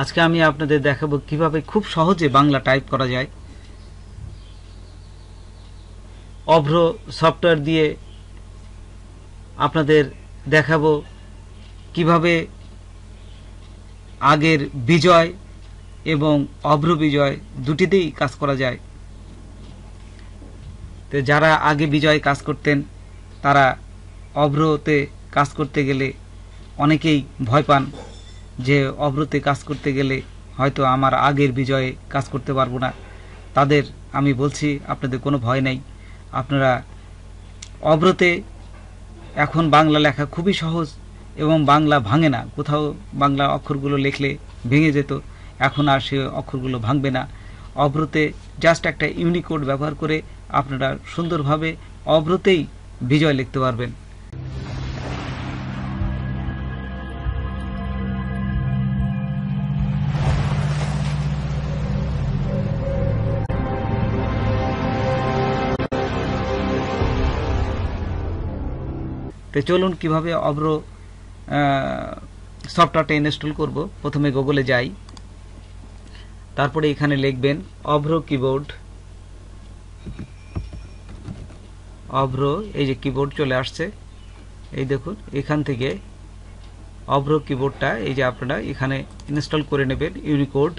আজকে আমি আপনাদের দেখাবো কিভাবে খুব সহজে বাংলা টাইপ করা যায় অভ্র সফটওয়্যার দিয়ে আপনাদের দেখাবো কিভাবে আগের বিজয় এবং অভ্র বিজয় দুটিতেই কাজ করা যায় তো যারা আগে বিজয় কাজ করতেন তারা অভ্রতে কাজ করতে গেলে অনেকেই ভয় পান যে অব্রতে কাজ করতে গেলে হয়তো আমার আগের বিজয়ে কাজ করতে পারবো না তাদের আমি বলছি আপনাদের কোনো ভয় নাই আপনারা অব্রতে এখন বাংলা লেখা খুবই সহজ এবং বাংলা ভাঙে না কোথাও বাংলা অক্ষরগুলো লেখলে ভেঙে যেত এখন আর সে অক্ষরগুলো ভাঙবে না অব্রতে জাস্ট একটা ইউনিকোড ব্যবহার করে আপনারা সুন্দরভাবে অব্রতেই বিজয় লিখতে পারবেন তো চলুন কিভাবে অব্র সফটওয়্যারটা ইনস্টল করব প্রথমে গুগলে যাই তারপরে এখানে লিখবেন অভ্র কিবোর্ড অভ্র এই যে কিবোর্ড চলে আসছে এই দেখুন এখান থেকে অভ্র কিবোর্ডটা এই যে আপনারা এখানে ইনস্টল করে নেবেন ইউনিকোড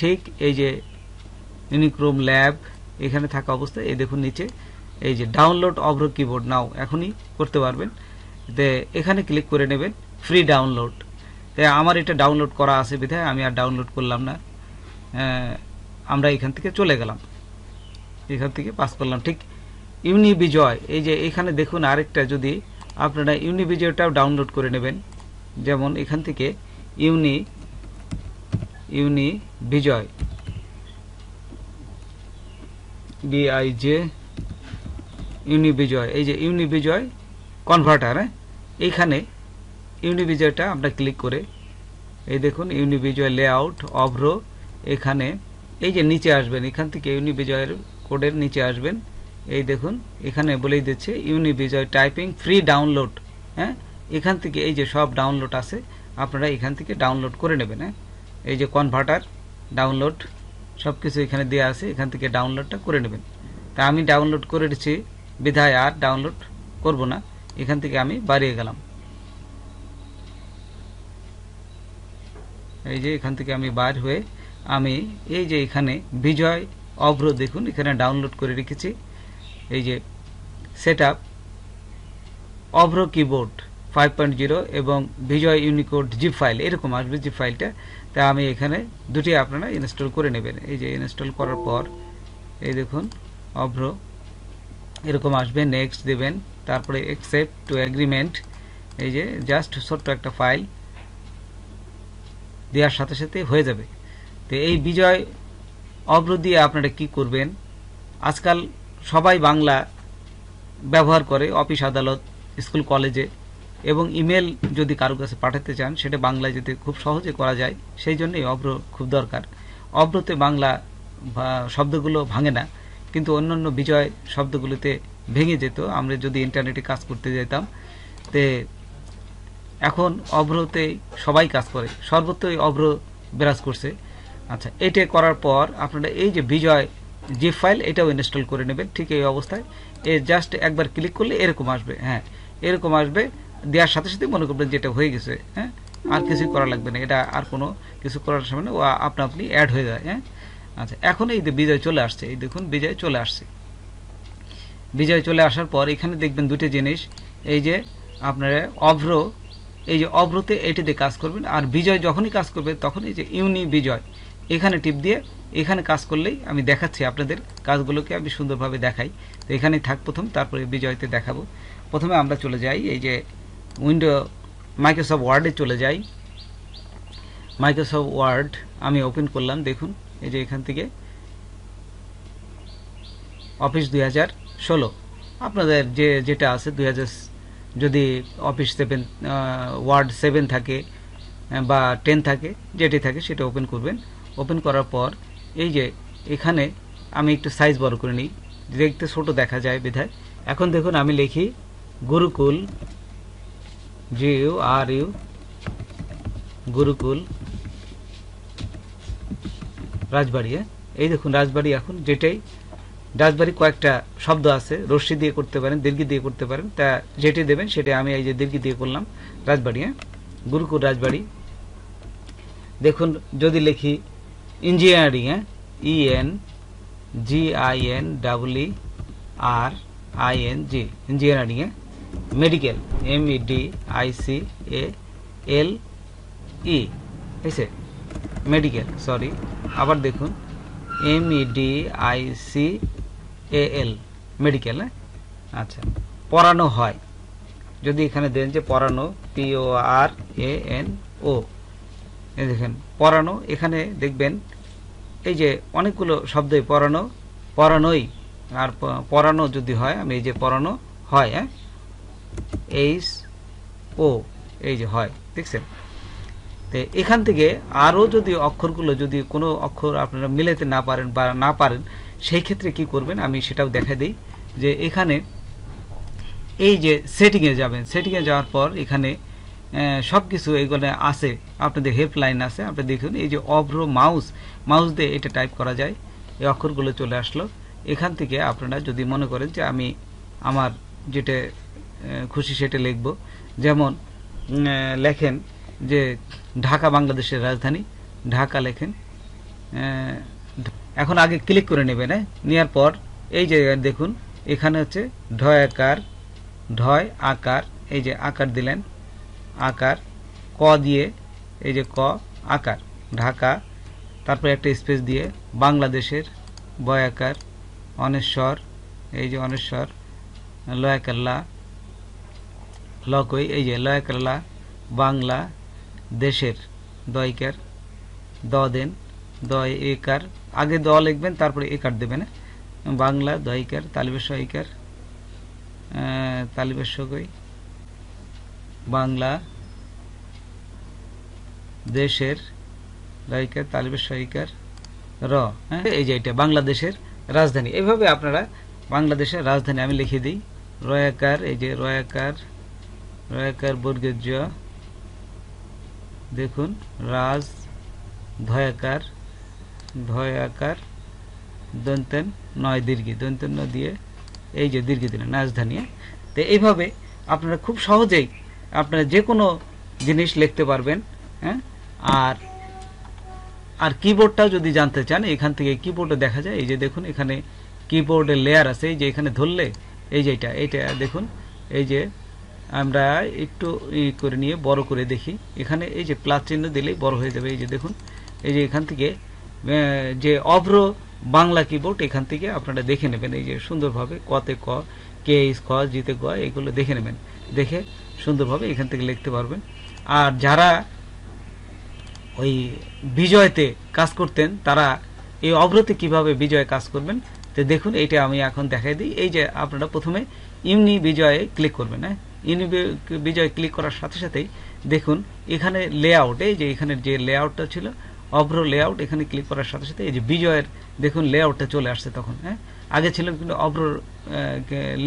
ঠিক এই যে ইউনিক্রোম ল্যাব এখানে থাকা অবস্থায় এই দেখুন নিচে এই যে ডাউনলোড অভ্র কিবোর্ড নাও এখনই করতে পারবেন দে এখানে ক্লিক করে নেবেন ফ্রি ডাউনলোড তে আমার এটা ডাউনলোড করা আছে বিধায় আমি আর ডাউনলোড করলাম না আমরা এখান থেকে চলে গেলাম এখান থেকে পাস করলাম ঠিক ইউনি বিজয় এই যে এখানে দেখুন আরেকটা যদি আপনারা ইউনিবিজয়টাও ডাউনলোড করে নেবেন যেমন এখান থেকে ইউনি ইউনি বিজয় বিআইজে ইউনিবিজয় এই যে ইউনিবিজয় কনভার্টার হ্যাঁ এইখানে ইউনিবিজয়টা আমরা ক্লিক করে এই দেখুন ইউনিবিজয় লেআউট অভ্রো এখানে এই যে নিচে আসবেন এখান থেকে ইউনিবিজয়ের কোডের নিচে আসবেন এই দেখুন এখানে বলেই দিচ্ছে ইউনিবিজয় টাইপিং ফ্রি ডাউনলোড হ্যাঁ এখান থেকে এই যে সব ডাউনলোড আছে আপনারা এখান থেকে ডাউনলোড করে নেবেন হ্যাঁ এই যে কনভার্টার ডাউনলোড সব কিছু এখানে দেওয়া আছে এখান থেকে ডাউনলোডটা করে নেবেন তা আমি ডাউনলোড করে দিচ্ছি বিধায় আর ডাউনলোড করব না এখান থেকে আমি বাড়িয়ে গেলাম এই যে এখান থেকে আমি বার হয়ে আমি এই যে এখানে বিজয় অভ্র দেখুন এখানে ডাউনলোড করে রেখেছি এই যে set Avro keyboard five point zero এবং বিজয় ইউনিকোড জিপ ফাইল এরকম আসবে জিপ ফাইলটা তা আমি এখানে দুটি আপনারা ইনস্টল করে নেবেন এই যে ইনস্টল করার পর এই দেখুন অভ্র এরকম আসবে নেক্সট দেবেন তারপরে অ্যাকসেপ্ট টু অ্যাগ্রিমেন্ট এই যে জাস্ট ছোট্ট একটা ফাইল দেওয়ার সাথে সাথে হয়ে যাবে তো এই বিজয় অগ্র দিয়ে আপনারা কি করবেন আজকাল সবাই বাংলা ব্যবহার করে অফিস আদালত স্কুল কলেজে এবং ইমেল যদি কারো কাছে পাঠাতে চান সেটা বাংলায় যদি খুব সহজে করা যায় সেই জন্যই অব্র খুব দরকার অব্রতে বাংলা শব্দগুলো ভাঙে না কিন্তু অন্যান্য বিজয় শব্দগুলোতে ভেঙে যেত আমরা যদি ইন্টারনেটে কাজ করতে যেতাম তে এখন অভ্রতে সবাই কাজ করে সর্বত্রই অভ্র বিরাজ করছে আচ্ছা এটা করার পর আপনারা এই যে বিজয় জিপ ফাইল এটাও ইনস্টল করে নেবেন ঠিক এই অবস্থায় এ জাস্ট একবার ক্লিক করলে এরকম আসবে হ্যাঁ এরকম আসবে দেওয়ার সাথে সাথে মনে করবেন যেটা হয়ে গেছে হ্যাঁ আর কিছু করা লাগবে না এটা আর কোনো কিছু করার সময় ও আপনা আপনি অ্যাড হয়ে যায় হ্যাঁ আচ্ছা এখন এই যে বিজয় চলে আসছে এই দেখুন বিজয় চলে আসছে বিজয় চলে আসার পর এখানে দেখবেন দুটো জিনিস এই যে আপনারা অভ্র এই যে অভ্রতে এটিতে কাজ করবেন আর বিজয় যখনই কাজ করবে তখন এই যে ইউনি বিজয় এখানে টিপ দিয়ে এখানে কাজ করলেই আমি দেখাচ্ছি আপনাদের কাজগুলোকে আমি সুন্দরভাবে দেখাই তো এখানেই থাক প্রথম তারপরে বিজয়তে দেখাবো প্রথমে আমরা চলে যাই এই যে উইন্ডো মাইক্রোসফট ওয়ার্ডে চলে যাই মাইক্রোসফট ওয়ার্ড আমি ওপেন করলাম দেখুন এই যে এখান থেকে অফিস দুই হাজার ষোলো আপনাদের যে যেটা আছে দুই হাজার যদি অফিস সেভেন ওয়ার্ড সেভেন থাকে বা টেন থাকে যেটি থাকে সেটা ওপেন করবেন ওপেন করার পর এই যে এখানে আমি একটু সাইজ বড় করে নিই দেখতে ছোট দেখা যায় বিধায় এখন দেখুন আমি লিখি Gurukul G U R U Gurukul Rajbari এই দেখুন রাজবাড়ি এখন যেটাই রাজবাড়ি কয়েকটা শব্দ আছে রশ্মি দিয়ে করতে পারেন দীর্ঘি দিয়ে করতে পারেন তা যেটি দেবেন সেটা আমি এই যে দীর্ঘি দিয়ে করলাম রাজবাড়ি হ্যাঁ গুরুকুল রাজবাড়ি দেখুন যদি লিখি ইঞ্জিনিয়ারিং হ্যাঁ E N G I N double E R I N G engineering medical M E D I C A L E ঠিক আছে মেডিকেল সরি আবার দেখুন M E D I C A L medical হ্যাঁ আচ্ছা পড়ানো হয় যদি এখানে দেন যে পড়ানো P O R A N O দেখেন পড়ানো এখানে দেখবেন এই যে অনেকগুলো শব্দই পড়ানো পড়ানোই আর পড়ানো যদি হয় আমি এই যে পড়ানো হয় হ্যাঁ এইচ ও এই যে হয় দেখছেন এখান থেকে আরও যদি অক্ষরগুলো যদি কোনো অক্ষর আপনারা মিলাইতে না পারেন বা না পারেন সেই ক্ষেত্রে কি করবেন আমি সেটাও দেখা দিই যে এখানে এই যে সেটিংয়ে যাবেন সেটিংয়ে যাওয়ার পর এখানে সব কিছু এগুলো আছে আপনাদের হেল্পলাইন আছে আপনি দেখুন এই যে অভ্র মাউস মাউস দিয়ে এটা টাইপ করা যায় এই অক্ষরগুলো চলে আসলো এখান থেকে আপনারা যদি মনে করেন যে আমি আমার যেটা খুশি সেটা লিখব যেমন লেখেন যে ঢাকা বাংলাদেশের রাজধানী ঢাকা লেখেন এখন আগে ক্লিক করে নেবেন নেওয়ার পর এই যে দেখুন এখানে হচ্ছে ঢয় আকার ঢয় আকার এই যে আকার দিলেন আকার ক দিয়ে এই যে ক আকার ঢাকা তারপরে একটা স্পেস দিয়ে বাংলাদেশের বয় আকার অনেশ্বর এই যে অনেশ্বর লয়াকাল্লা লকই এই যে লয়াকাল্লা বাংলা দেশের দয়কার দ দেন দয় একার আগে দ লিখবেন তারপরে একার দেবেন হ্যাঁ? বাংলা দয়কার তালিবের সহিকার তালিবের সগই বাংলা দেশের দয়কার তালিবের সহিকার র হ্যাঁ এই যে এটা বাংলাদেশের রাজধানী এইভাবে আপনারা বাংলাদেশের রাজধানী আমি লিখে দিই রয়াকার এই যে রয়াকার রয়াকার বর্গের জ দেখুন রাজ ধয়াকার ধয়াকার দন্তেন নয় দীর্ঘি দন্তেন নয় দিয়ে এই যে দীর্ঘি দিলেন রাজধানিয়ে তো এইভাবে আপনারা খুব সহজেই আপনারা যে কোনো জিনিস লিখতে পারবেন হ্যাঁ আর আর কিবোর্ডটাও যদি জানতে চান এখান থেকে কিবোর্ডে দেখা যায় এই যে দেখুন এখানে কিবোর্ডের লেয়ার আছে এই যে এখানে ধরলে এই যে এটা এইটা দেখুন এই যে আমরা একটু করে নিয়ে বড় করে দেখি এখানে এই যে প্লাস চিহ্ন দিলেই বড় হয়ে যাবে এই যে দেখুন এই যে এখান থেকে যে অভ্র বাংলা কিবোর্ড এখান থেকে আপনারা দেখে নেবেন এই যে সুন্দরভাবে কতে ক কে ইস ক জিতে ক এগুলো দেখে নেবেন দেখে সুন্দরভাবে এখান থেকে লিখতে পারবেন আর যারা ওই বিজয়তে কাজ করতেন তারা এই অভ্রতে কিভাবে বিজয় কাজ করবেন তো দেখুন এইটা আমি এখন দেখাই দিই এই যে আপনারা প্রথমে ইউনি বিজয়ে ক্লিক করবেন হ্যাঁ ইউনি বিজয় ক্লিক করার সাথে সাথেই দেখুন এখানে লেআউট এই যে এখানে যে লেআউটটা ছিল অভ্র লেআউট এখানে ক্লিক করার সাথে সাথে এই যে বিজয়ের দেখুন লেআউটটা চলে আসছে তখন হ্যাঁ আগে ছিল কিন্তু অভ্র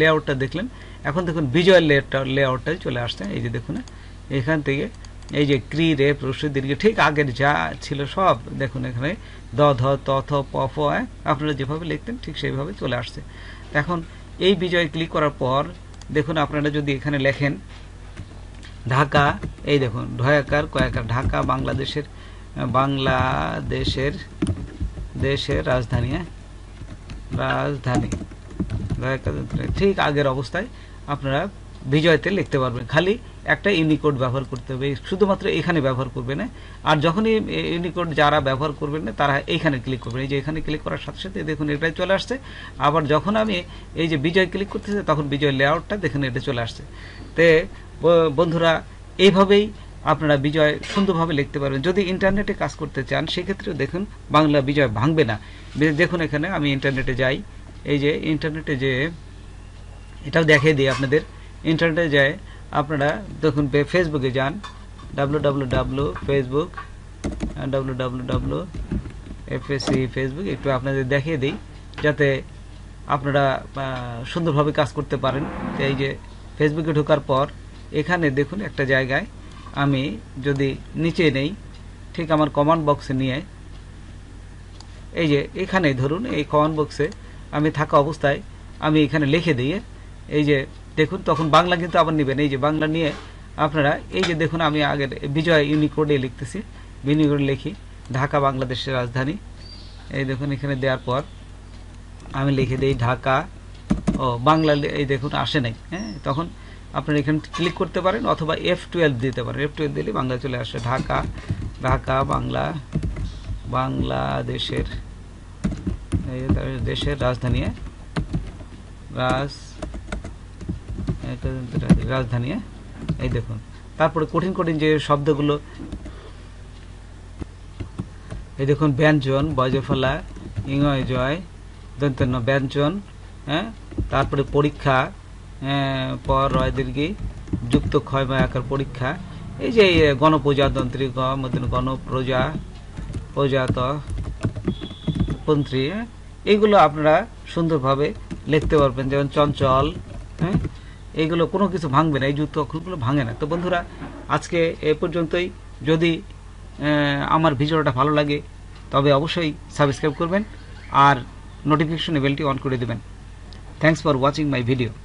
লেআউটটা দেখলেন এখন দেখুন বিজয়ের লে লেআউটটাই চলে আসছে এই যে দেখুন হ্যাঁ? এখান থেকে এই যে ক্রি রে প্রসু দীর্ঘ ঠিক আগের যা ছিল সব দেখুন এখানে দ ধ ত থ প ফ আপনারা যেভাবে লিখতেন ঠিক সেইভাবে চলে আসছে এখন এই বিজয় ক্লিক করার পর দেখুন আপনারা যদি এখানে লেখেন ঢাকা এই দেখুন ঢয়াকার কয়াকার ঢাকা বাংলাদেশের বাংলাদেশের দেশের রাজধানী হ্যাঁ? রাজধানী ঠিক আগের অবস্থায় আপনারা বিজয়তে লিখতে পারবেন খালি একটা ইউনিকোড ব্যবহার করতে হবে শুধুমাত্র এখানে ব্যবহার করবে না আর যখনই ইউনিকোড যারা ব্যবহার করবেন না তারা এইখানে ক্লিক করবেন এই যে এখানে ক্লিক করার সাথে সাথে দেখুন এটাই চলে আসছে আবার যখন আমি এই যে বিজয় ক্লিক করতেছি তখন বিজয় লেআউটটা দেখুন এটা চলে আসছে তে বন্ধুরা এইভাবেই আপনারা বিজয় সুন্দরভাবে লিখতে পারবেন যদি ইন্টারনেটে কাজ করতে চান সেক্ষেত্রেও দেখুন বাংলা বিজয় ভাঙবে না দেখুন এখানে আমি ইন্টারনেটে যাই এই যে ইন্টারনেটে যে এটাও দেখিয়ে দিই আপনাদের ইন্টারনেটে যায় আপনারা দেখুন ফেসবুকে যান W W W Facebook W W W F A C Facebook একটু আপনাদের দেখিয়ে দিই যাতে আপনারা সুন্দরভাবে কাজ করতে পারেন এই যে ফেসবুকে ঢোকার পর এখানে দেখুন একটা জায়গায় আমি যদি নিচে নেই ঠিক আমার কমান্ড বক্সে নিয়ে এই যে এখানে ধরুন এই কমান্ড বক্সে আমি থাকা অবস্থায় আমি এখানে লিখে দিয়ে এই যে দেখুন তখন বাংলা কিন্তু আবার নেবেন এই যে বাংলা নিয়ে আপনারা এই যে দেখুন আমি আগের বিজয় ইউনিকোডে লিখতেছি ইউনিকোডে লিখি ঢাকা বাংলাদেশের রাজধানী এই দেখুন এখানে দেওয়ার পর আমি লিখে দিই ঢাকা ও বাংলা এই দেখুন আসে নাই হ্যাঁ তখন আপনারা এখানে ক্লিক করতে পারেন অথবা এফ টুয়েলভ দিতে পারেন এফ টুয়েলভ দিলে বাংলা চলে আসে ঢাকা ঢাকা বাংলা বাংলাদেশের দেশের রাজধানী হ্যাঁ? রাজ রাজধানী হ্যাঁ? এই দেখুন তারপরে কঠিন কঠিন যে শব্দগুলো এই দেখুন ব্যঞ্জন বজফলা ইংয় জয় দন্ত ব্যঞ্জন হ্যাঁ তারপরে পরীক্ষা হ্যাঁ, পর রয় দীর্ঘী যুক্ত ক্ষয়ময় আকার পরীক্ষা এই যে গণপ্রজাতন্ত্রী গণ গণপ্রজা প্রজাত পন্থী হ্যাঁ? এইগুলো আপনারা সুন্দরভাবে লিখতে পারবেন যেমন চঞ্চল হ্যাঁ এইগুলো কোনো কিছু ভাঙবে না এই জুতো খুলগুলো ভাঙে না তো বন্ধুরা আজকে এ পর্যন্তই যদি আমার ভিডিওটা ভালো লাগে তবে অবশ্যই সাবস্ক্রাইব করবেন আর নোটিফিকেশন বেলটি অন করে দেবেন thanks for watching my video